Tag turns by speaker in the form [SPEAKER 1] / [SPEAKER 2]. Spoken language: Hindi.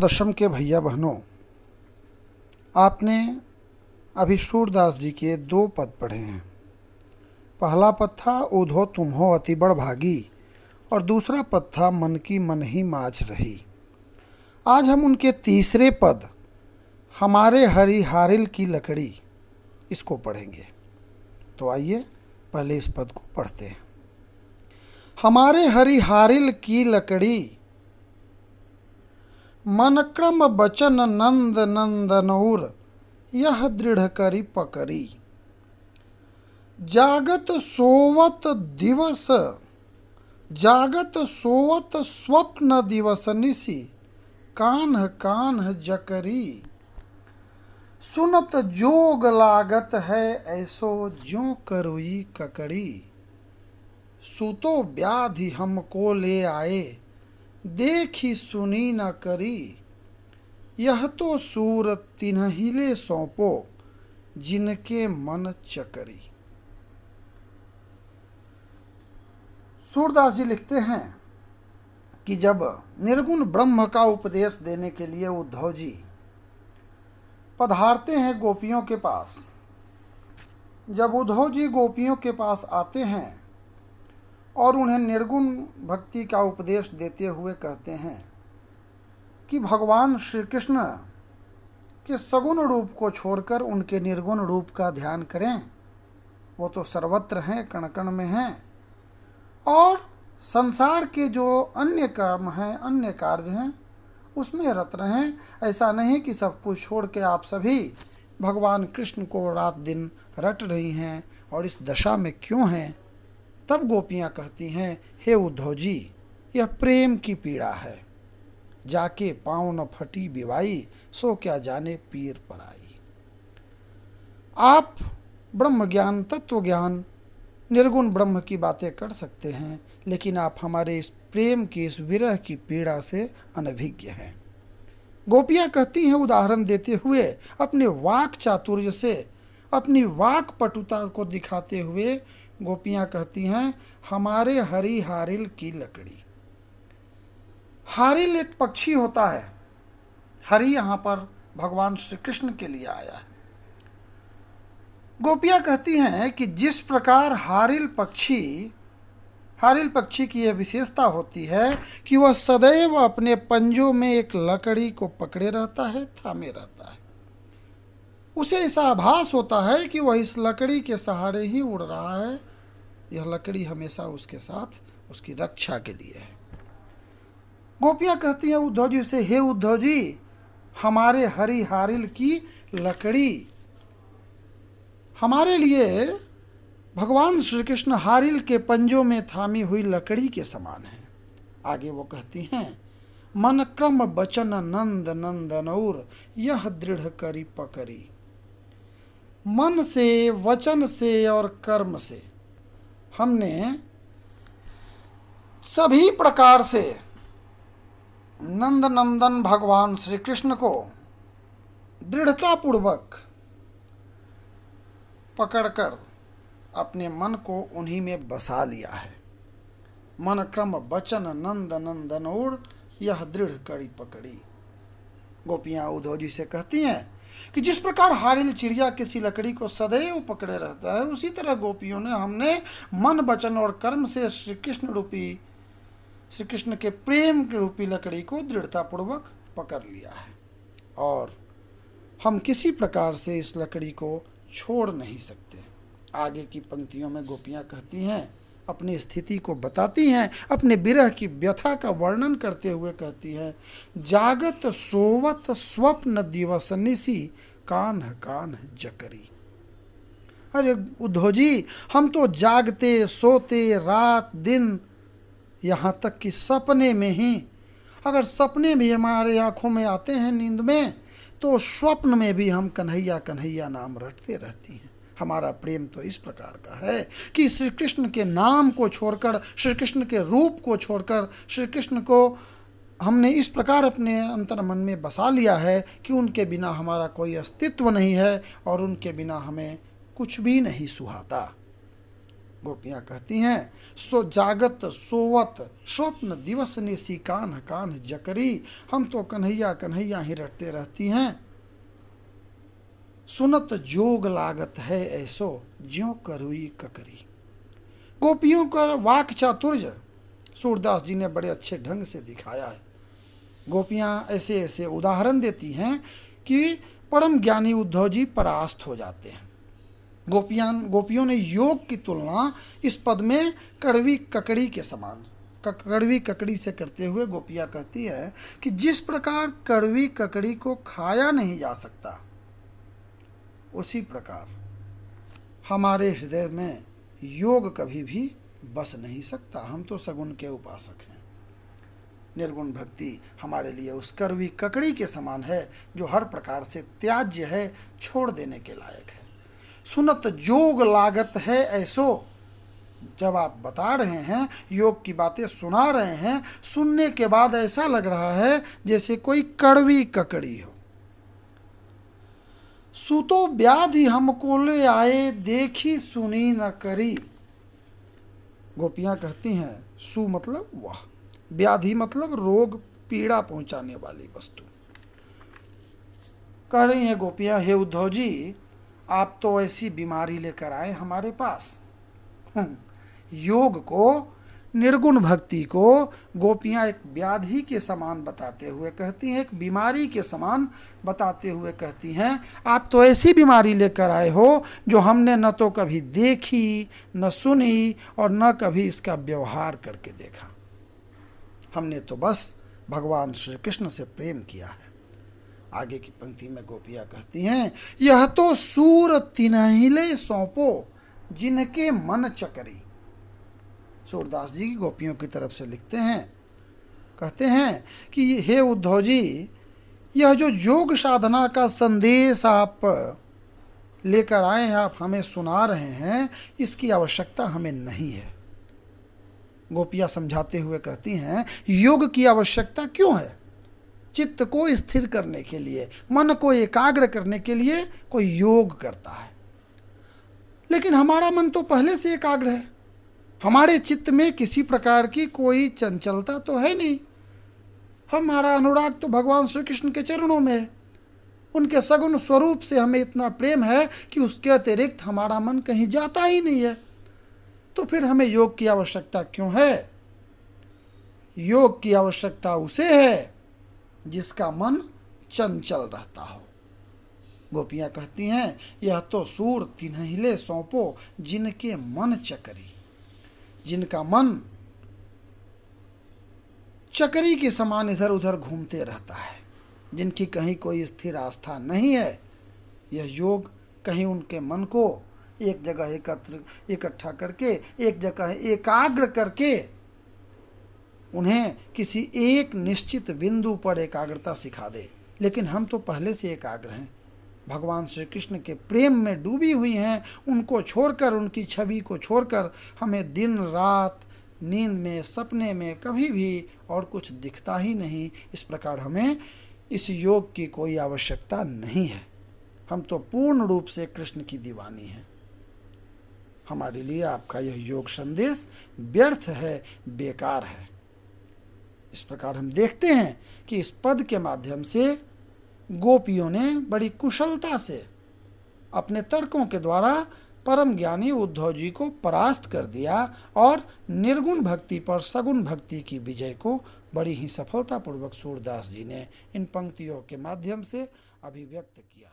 [SPEAKER 1] दशम के भैया बहनों आपने अभी सूरदास जी के दो पद पढ़े हैं पहला पद था उधो तुम हो अति बड़ भागी और दूसरा पद था मन की मन ही माछ रही आज हम उनके तीसरे पद हमारे हरी हारिल की लकड़ी इसको पढ़ेंगे तो आइए पहले इस पद को पढ़ते हैं हमारे हरिहारिल की लकड़ी मन क्रम बचन नंद नंदनऊर यह दृढ़ करी पकड़ी जागत सोवत दिवस जागत सोवत स्वप्न दिवस निशि कान्ह कान्ह जकरी सुनत जोग लागत है ऐसो ज्यो करुई ककड़ी सुतो व्याधि हमको ले आए देखी सुनी न करी यह तो सूर तिन्हिले सौंपो जिनके मन चकरी सूरदास जी लिखते हैं कि जब निर्गुण ब्रह्म का उपदेश देने के लिए उद्धव जी पधारते हैं गोपियों के पास जब उद्धव जी गोपियों के पास आते हैं और उन्हें निर्गुण भक्ति का उपदेश देते हुए कहते हैं कि भगवान श्री कृष्ण के सगुण रूप को छोड़कर उनके निर्गुण रूप का ध्यान करें वो तो सर्वत्र हैं कण कण में हैं और संसार के जो अन्य कर्म हैं अन्य कार्य हैं उसमें रत रहें ऐसा नहीं कि सब कुछ छोड़ के आप सभी भगवान कृष्ण को रात दिन रट रही हैं और इस दशा में क्यों हैं तब गोपियाँ कहती हैं हे उद्धव जी यह प्रेम की पीड़ा है जाके पाँव न फटी बिवाई सो क्या जाने पीर पर आई आप ब्रह्म ज्ञान तत्व ज्ञान निर्गुण ब्रह्म की बातें कर सकते हैं लेकिन आप हमारे इस प्रेम की इस विरह की पीड़ा से अनभिज्ञ हैं गोपियाँ कहती हैं उदाहरण देते हुए अपने वाक चातुर्य से अपनी वाक पटुता को दिखाते हुए गोपियाँ कहती हैं हमारे हरी हारिल की लकड़ी हारिल एक पक्षी होता है हरी यहाँ पर भगवान श्री कृष्ण के लिए आया है गोपियाँ कहती हैं कि जिस प्रकार हारिल पक्षी हारिल पक्षी की यह विशेषता होती है कि वह सदैव अपने पंजों में एक लकड़ी को पकड़े रहता है थामे रहता है उसे ऐसा आभास होता है कि वह इस लकड़ी के सहारे ही उड़ रहा है यह लकड़ी हमेशा उसके साथ उसकी रक्षा के लिए है गोपियाँ कहती हैं उद्धव जी से हे उद्धव जी हमारे हरी हारिल की लकड़ी हमारे लिए भगवान श्री कृष्ण हारिल के पंजों में थामी हुई लकड़ी के समान है आगे वो कहती हैं मन क्रम बचन नंद नंदनौर यह दृढ़ करी पकड़ी मन से वचन से और कर्म से हमने सभी प्रकार से नंद नंदन भगवान श्री कृष्ण को दृढ़तापूर्वक पकड़कर अपने मन को उन्हीं में बसा लिया है मन क्रम वचन नंद नंदन और यह दृढ़ कड़ी पकड़ी गोपियाँ उद्धव जी से कहती हैं कि जिस प्रकार हारिल चिड़िया किसी लकड़ी को सदैव पकड़े रहता है उसी तरह गोपियों ने हमने मन वचन और कर्म से श्री कृष्ण रूपी श्री कृष्ण के प्रेम के रूपी लकड़ी को दृढ़तापूर्वक पकड़ लिया है और हम किसी प्रकार से इस लकड़ी को छोड़ नहीं सकते आगे की पंक्तियों में गोपियाँ कहती हैं अपनी स्थिति को बताती हैं अपने विरह की व्यथा का वर्णन करते हुए कहती हैं जागत सोवत स्वप्न दिवस निसी कान कान जकरी अरे उद्धो जी हम तो जागते सोते रात दिन यहाँ तक कि सपने में ही अगर सपने भी हमारे आँखों में आते हैं नींद में तो स्वप्न में भी हम कन्हैया कन्हैया नाम रटते रहती हैं हमारा प्रेम तो इस प्रकार का है कि श्री कृष्ण के नाम को छोड़कर श्री कृष्ण के रूप को छोड़कर श्री कृष्ण को हमने इस प्रकार अपने अंतर मन में बसा लिया है कि उनके बिना हमारा कोई अस्तित्व नहीं है और उनके बिना हमें कुछ भी नहीं सुहाता गोपियाँ कहती हैं सो जागत सोवत स्वप्न दिवस ने सी कान्ह कान्ह जकरी हम तो कन्हैया कन्हैया ही रटते रहती हैं सुनत जोग लागत है ऐसो ज्यो करुई ककरी गोपियों का वाक चातुर्य सूरदास जी ने बड़े अच्छे ढंग से दिखाया है गोपियाँ ऐसे ऐसे उदाहरण देती हैं कि परम ज्ञानी उद्धव जी परास्त हो जाते हैं गोपियां गोपियों ने योग की तुलना इस पद में कड़वी ककड़ी के समान कड़वी ककड़ी से करते हुए गोपियाँ कहती है कि जिस प्रकार कड़वी ककड़ी को खाया नहीं जा सकता उसी प्रकार हमारे हृदय में योग कभी भी बस नहीं सकता हम तो सगुण के उपासक हैं निर्गुण भक्ति हमारे लिए उस करवी ककड़ी के समान है जो हर प्रकार से त्याज्य है छोड़ देने के लायक है सुनत जोग लागत है ऐसो जब आप बता रहे हैं योग की बातें सुना रहे हैं सुनने के बाद ऐसा लग रहा है जैसे कोई कड़वी ककड़ी हो सुतो व्याधि हमको ले आए देखी सुनी न करी गोपियाँ कहती हैं सु मतलब वाह व्याधि मतलब रोग पीड़ा पहुंचाने वाली वस्तु कह रही हैं गोपियाँ हे उद्धव जी आप तो ऐसी बीमारी लेकर आए हमारे पास हम्म, योग को निर्गुण भक्ति को गोपियाँ एक व्याधि के समान बताते हुए कहती हैं एक बीमारी के समान बताते हुए कहती हैं आप तो ऐसी बीमारी लेकर आए हो जो हमने न तो कभी देखी न सुनी और न कभी इसका व्यवहार करके देखा हमने तो बस भगवान श्री कृष्ण से प्रेम किया है आगे की पंक्ति में गोपियाँ कहती हैं यह तो सूर तिनहिले सौंपो जिनके मन चकरी सूरदास जी की गोपियों की तरफ से लिखते हैं कहते हैं कि हे उद्धव जी यह जो योग साधना का संदेश आप लेकर आए हैं आप हमें सुना रहे हैं इसकी आवश्यकता हमें नहीं है गोपियाँ समझाते हुए कहती हैं योग की आवश्यकता क्यों है चित्त को स्थिर करने के लिए मन को एकाग्र करने के लिए कोई योग करता है लेकिन हमारा मन तो पहले से एकाग्र है हमारे चित्त में किसी प्रकार की कोई चंचलता तो है नहीं हमारा अनुराग तो भगवान श्री कृष्ण के चरणों में है उनके सगुण स्वरूप से हमें इतना प्रेम है कि उसके अतिरिक्त हमारा मन कहीं जाता ही नहीं है तो फिर हमें योग की आवश्यकता क्यों है योग की आवश्यकता उसे है जिसका मन चंचल रहता हो गोपियाँ कहती हैं यह तो सूर तिन्हिले सौंपो जिनके मन चकरी जिनका मन चकरी के समान इधर उधर घूमते रहता है जिनकी कहीं कोई स्थिर आस्था नहीं है यह योग कहीं उनके मन को एक जगह एकत्र इकट्ठा करके एक जगह एकाग्र करके उन्हें किसी एक निश्चित बिंदु पर एकाग्रता सिखा दे लेकिन हम तो पहले से एकाग्र हैं भगवान श्री कृष्ण के प्रेम में डूबी हुई हैं उनको छोड़कर उनकी छवि को छोड़कर हमें दिन रात नींद में सपने में कभी भी और कुछ दिखता ही नहीं इस प्रकार हमें इस योग की कोई आवश्यकता नहीं है हम तो पूर्ण रूप से कृष्ण की दीवानी हैं हमारे लिए आपका यह योग संदेश व्यर्थ है बेकार है इस प्रकार हम देखते हैं कि इस पद के माध्यम से गोपियों ने बड़ी कुशलता से अपने तर्कों के द्वारा परम ज्ञानी उद्धव जी को परास्त कर दिया और निर्गुण भक्ति पर सगुण भक्ति की विजय को बड़ी ही सफलतापूर्वक सूरदास जी ने इन पंक्तियों के माध्यम से अभिव्यक्त किया